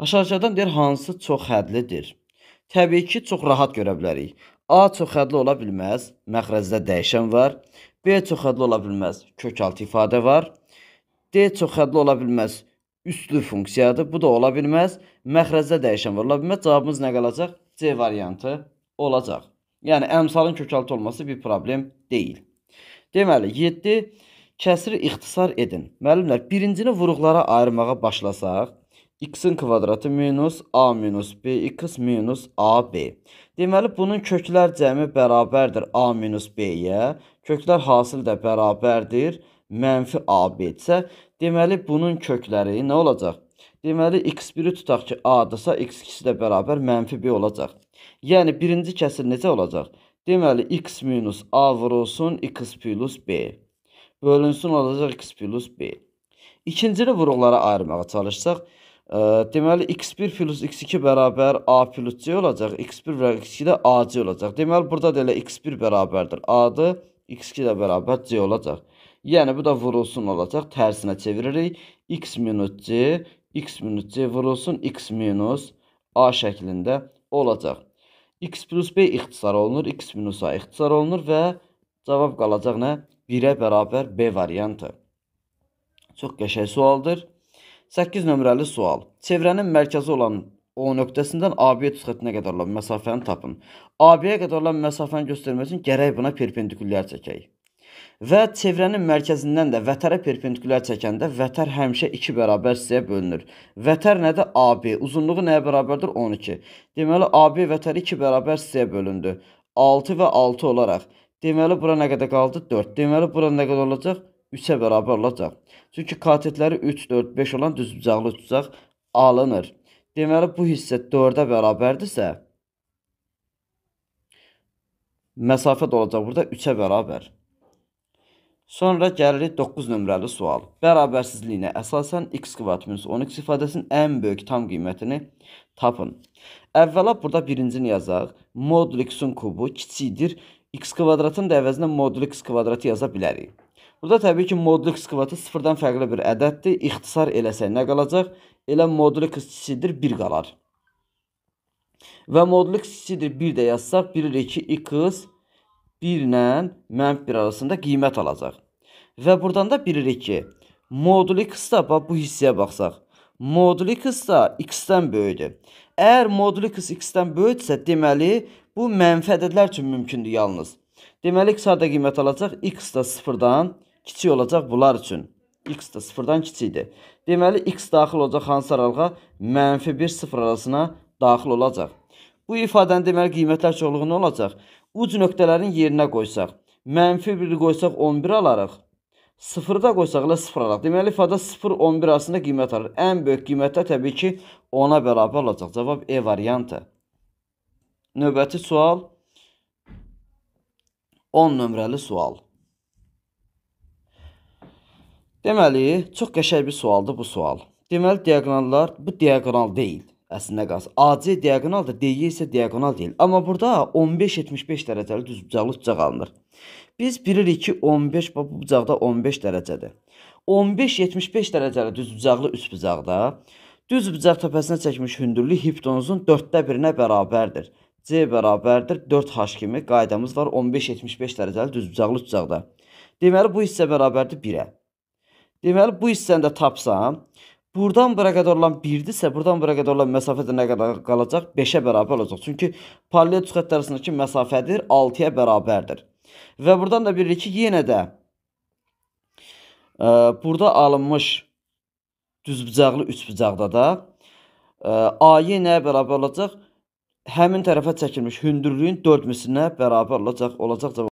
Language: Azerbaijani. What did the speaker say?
Aşağıdan deyir hansı çox hədlidir? Təbii ki, çox rahat görə bilərik. A çox hədli ola bilməz, məxrəcdə dəyişən var. B çox hədli ola bilməz, kökaltı ifadə var. D çox hədli ola bilməz, üslü funksiyadır. Bu da ola bilməz. Məxrəcdə dəyişən var. Ola bilməz. Cavabımız nə qalacaq? C variantı olacaq. Yəni əmsalın kökaltı olması bir problem deyil. Deməli 7 kəsir ixtisar edin. Müəllimlər, birincini vuruqlara ayırmağa başlasaq, x-in kvadratı minus a minus b-x minus ab. Deməli, bunun köklər cəmi bərabərdir a minus b-yə. Köklər hasil də bərabərdir mənfi ab-isə. Deməli, bunun kökləri nə olacaq? Deməli, x1-i tutaq ki, a-dırsa, x2-si də bərabər mənfi b olacaq. Yəni, birinci kəsir necə olacaq? Deməli, x minus a vurulsun, x plus b. Bölünsün olacaq x plus b. İkincini vuruqlara ayırmağa çalışsaq, Deməli, x1 plus x2 bərabər a plus c olacaq. x1 və x2 də ac olacaq. Deməli, burada da elə x1 bərabərdir a-dır, x2 də bərabər c olacaq. Yəni, bu da vurulsun olacaq. Tərsinə çeviririk. x minus c, x minus c vurulsun, x minus a şəklində olacaq. x plus b ixtisar olunur, x minus a ixtisar olunur və cavab qalacaq nə? 1-ə bərabər b variantı. Çox qəşək sualdır. 8 nömrəli sual. Çevrənin mərkəzi olan O nöqtəsindən AB xəttinə qədər olan məsafəni tapın. AB-yə qədər olan məsafəni göstərmək üçün gərək buna perpendikulyar çəkək. Və çevrənin mərkəzindən də vətərə perpendikulyar çəkəndə vətər həmişə 2 bərabər hissəyə bölünür. Vətər nədir? AB. Uzunluğu nəyə bərabərdir? 12. Deməli AB vətəri 2 bərabər hissəyə bölündü. 6 və 6 olaraq. Deməli bura nə qədər qaldı? 4. Deməli bura nə qədər olacaq? 3-ə bərabər olacaq. Çünki katetləri 3, 4, 5 olan düzbucaqlı tutaq alınır. Deməli, bu hissə 4-ə bərabərdirsə, məsafə də olacaq burada 3-ə bərabər. Sonra gəlirik 9 nömrəli sual. Bərabərsizliyinə əsasən x kvadrat minus 12 ifadəsinin ən böyük tam qiymətini tapın. Əvvəla burada birincini yazaq. Modul x-in kubu kiçikdir. x kvadratın da əvəzinə modul x kvadratı yaza bilərik. Burada təbii ki, modlu ekskvatı sıfırdan fərqli bir ədəddir. İxtisar eləsək nə qalacaq? Elə modlu kiçidir 1 qalar. Və modlu kiçidir 1 də yazsaq, bilirik ki, x 1 ilə mənfi 1 arasında qiymət alacaq. Və buradan da bilirik ki, modlu x da bu hissəyə baxsaq, modlu x da x-dən böyükdür. Əgər modlu x x-dən böyüksə, deməli bu mənfi ədədlər üçün mümkündür yalnız. Deməli x-a da qiymət alacaq, x da 0-dan kiçik olacaq bunlar üçün. X da sıfırdan kiçikdir. Deməli, X daxil olacaq hansı aralığa? Mənfi 1 sıfır arasına daxil olacaq. Bu ifadənin deməli qiymətlər çoxluğu nə olacaq? Uc nöqtələrin yerinə qoysaq, mənfi 1-i qoysaq 11 alarıq. 0-ı da qoysaq elə 0 alarıq. Deməli ifadə 0-11 arasında qiymət alır. Ən böyük qiymətdə təbii ki 10-a bərabər olacaq. Cavab E variantı. Növbəti sual 10 nömrəli sual. Deməli, çox qəşəng bir sualdır bu sual. Deməli, diaqonallar bu diaqonal deyil. Əslində qaz AC diaqonaldır, DY isə diaqonal deyil. Amma burada 15-75 dərəcəli düz bucaqlı bucaq alınır. Biz bilirik ki, 15 bu bucaqda 15 dərəcədir. 15-75 dərəcəli düz bucaqlı üst bucaqda düz bucaq təpəsinə çəkmiş hündürlük hipotenuzun 4də 1-nə bərabərdir. C bərabərdir 4H kimi qaydamız var 15-75 dərəcəli düz bucaqlı bucaqda. Deməli bu hissə bərabərdir 1-ə. Deməli bu hissəni də tapsam, Buradan bura qədər olan 1-dirsə, buradan bura qədər olan məsafə də nə qədər qalacaq? 5-ə bərabər olacaq. Çünki paralel üç xətt arasındakı məsafədir 6-ya bərabərdir. Və buradan da bilirik ki, yenə də ə, e, burada alınmış düzbucaqlı üçbucaqda da ə, e, A-yə nəyə bərabər olacaq? Həmin tərəfə çəkilmiş hündürlüyün 4 mislinə bərabər olacaq. Olacaq cavab